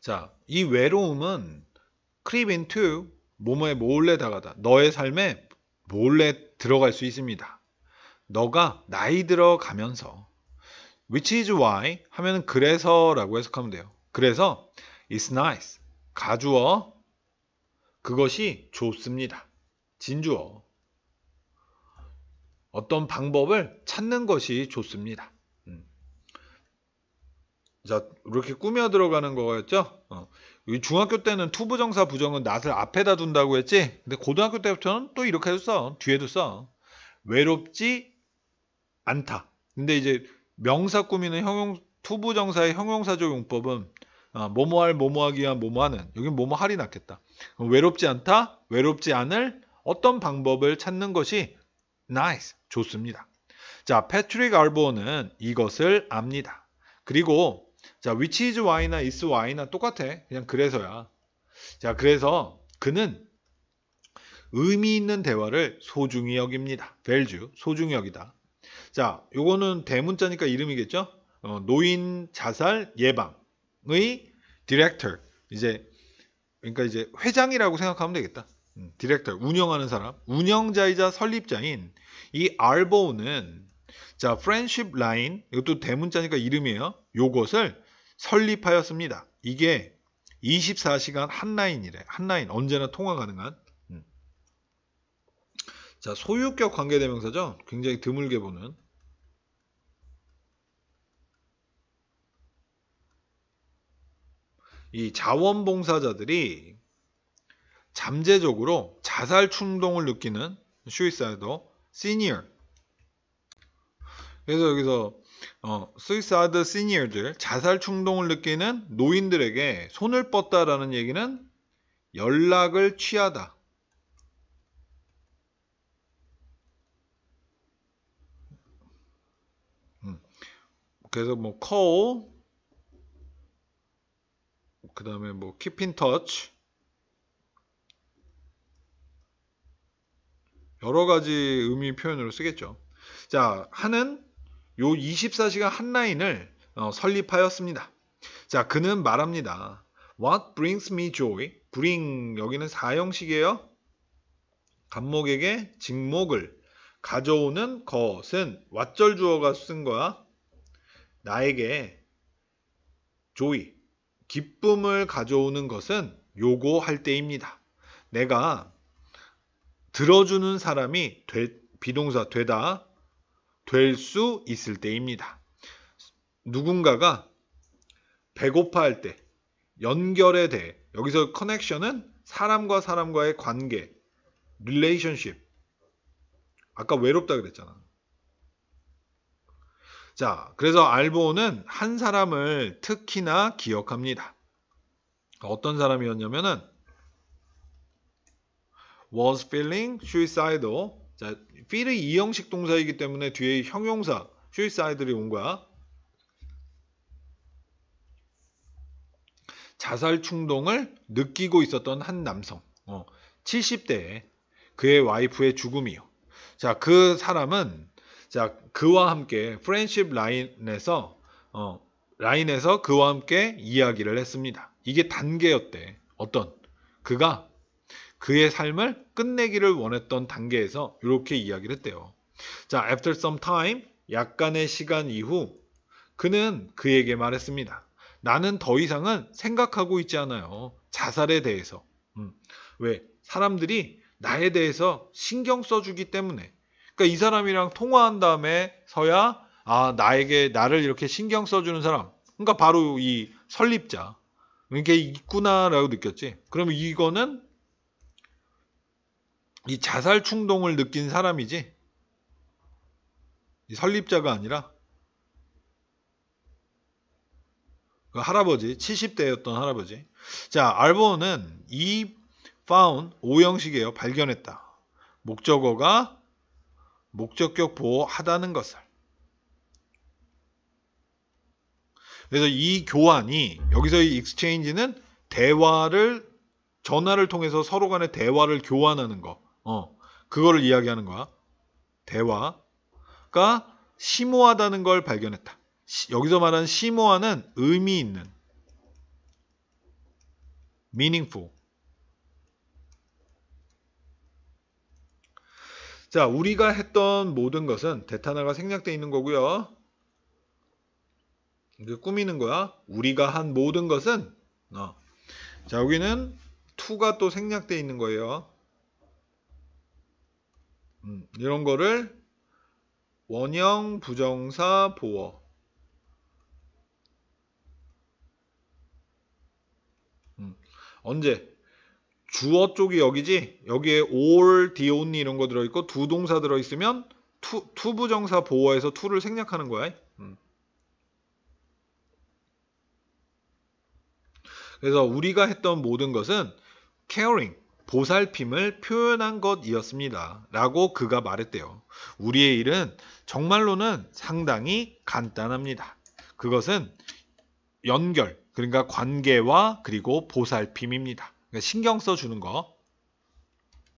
자, 이 외로움은 creep into 모모에 몰래 다가다. 너의 삶에 몰래 들어갈 수 있습니다. 너가 나이 들어가면서 which is why 하면 그래서라고 해석하면 돼요. 그래서 it's nice 가주어 그것이 좋습니다. 진주어 어떤 방법을 찾는 것이 좋습니다. 자 이렇게 꾸며 들어가는 거였죠. 어. 중학교 때는 투부정사 부정은 낫을 앞에다 둔다고 했지. 근데 고등학교 때부터는 또 이렇게 해도 써. 뒤에도 써. 외롭지 않다. 근데 이제 명사 꾸미는 형용 투부정사의 형용사적 용법은 어, 뭐뭐할 뭐뭐하기 위한 뭐뭐하는 여기 뭐뭐할이 낫겠다. 어, 외롭지 않다. 외롭지 않을 어떤 방법을 찾는 것이 나이스. 좋습니다. 자 패트릭 알보어는 이것을 압니다. 그리고 자, which is why나 is why나 똑같아. 그냥 그래서야. 자, 그래서 그는 의미 있는 대화를 소중히 여깁니다. 벨주 소중히 여기다. 자, 요거는 대문자니까 이름이겠죠? 어, 노인 자살 예방의 디렉터. 이제 그러니까 이제 회장이라고 생각하면 되겠다. 음, 디렉터 운영하는 사람, 운영자이자 설립자인 이 알보는 자, 프렌쉽 라인 이것도 대문자니까 이름이에요. 요것을 설립하였습니다. 이게 24시간 한 라인이래. 한 라인 언제나 통화 가능한. 음. 자 소유격 관계대명사죠. 굉장히 드물게 보는. 이 자원봉사자들이 잠재적으로 자살 충동을 느끼는 슈이사이더 시니어 그래서 여기서 어, suicide s 들 자살 충동을 느끼는 노인들에게 손을 뻗다라는 얘기는 연락을 취하다. 음. 그래서 뭐 call, 그 다음에 뭐 keep in touch, 여러 가지 의미 표현으로 쓰겠죠. 자, 하는 요 24시간 한 라인을 어, 설립하였습니다. 자, 그는 말합니다. What brings me joy? bring 여기는 사형식이에요. 감목에게 직목을 가져오는 것은 왓절 주어가 쓴 거야. 나에게 조이 기쁨을 가져오는 것은 요구할 때입니다. 내가 들어주는 사람이 되, 비동사 되다 될수 있을 때입니다. 누군가가 배고파할 때 연결에 대해 여기서 커넥션은 사람과 사람과의 관계, 릴레이션십. 아까 외롭다 그랬잖아. 자, 그래서 알보는 한 사람을 특히나 기억합니다. 어떤 사람이었냐면은 was feeling suicidal 자, feel이 이형식 동사이기 때문에 뒤에 형용사, suicide를 온 거야. 자살 충동을 느끼고 있었던 한 남성, 어, 70대에 그의 와이프의 죽음이요. 자, 그 사람은 자, 그와 함께 프렌십 라인에서 어, 라인에서 그와 함께 이야기를 했습니다. 이게 단계였대. 어떤 그가 그의 삶을 끝내기를 원했던 단계에서 이렇게 이야기를 했대요. 자, after some time, 약간의 시간 이후 그는 그에게 말했습니다. 나는 더 이상은 생각하고 있지 않아요. 자살에 대해서. 음, 왜? 사람들이 나에 대해서 신경 써주기 때문에. 그러니까 이 사람이랑 통화한 다음에 서야 아 나에게 나를 이렇게 신경 써주는 사람. 그러니까 바로 이 설립자. 그러니까 이게 있구나라고 느꼈지. 그러면 이거는 이 자살 충동을 느낀 사람이지 설립자가 아니라 그 할아버지 70대였던 할아버지 자 알보는 이 found 오형식이에요 발견했다 목적어가 목적격 보호하다는 것을 그래서 이 교환이 여기서 이 익스체인지는 대화를 전화를 통해서 서로 간의 대화를 교환하는 것 어, 그거를 이야기하는 거야. 대화가 심오하다는 걸 발견했다. 시, 여기서 말하는 심오하는 의미 있는 meaningful. 자, 우리가 했던 모든 것은 대타나가 생략되어 있는 거고요. 이제 꾸미는 거야. 우리가 한 모든 것은 어. 자, 여기는 2가 또 생략되어 있는 거예요. 음, 이런 거를 원형 부정사 보어 음, 언제 주어 쪽이 여기지 여기에 all, the, only 이런 거 들어있고 두 동사 들어있으면 to, 부정사 보어에서 to를 생략하는 거야 음. 그래서 우리가 했던 모든 것은 caring 보살핌을 표현한 것이었습니다. 라고 그가 말했대요. 우리의 일은 정말로는 상당히 간단합니다. 그것은 연결, 그러니까 관계와 그리고 보살핌입니다. 그러니까 신경 써주는 거.